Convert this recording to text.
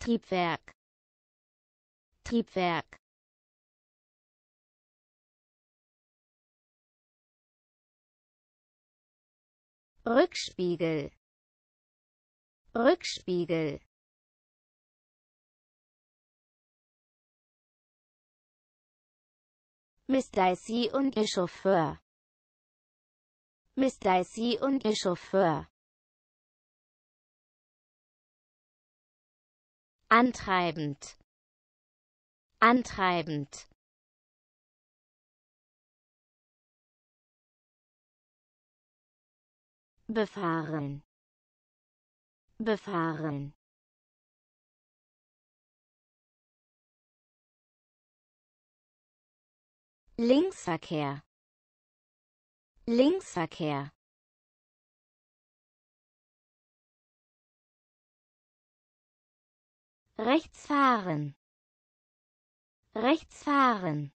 Triebwerk Triebwerk Rückspiegel Rückspiegel Miss Dicey und ihr Chauffeur Miss Dicey und ihr Chauffeur antreibend antreibend befahren befahren Linksverkehr Linksverkehr Rechts fahren. Rechts fahren.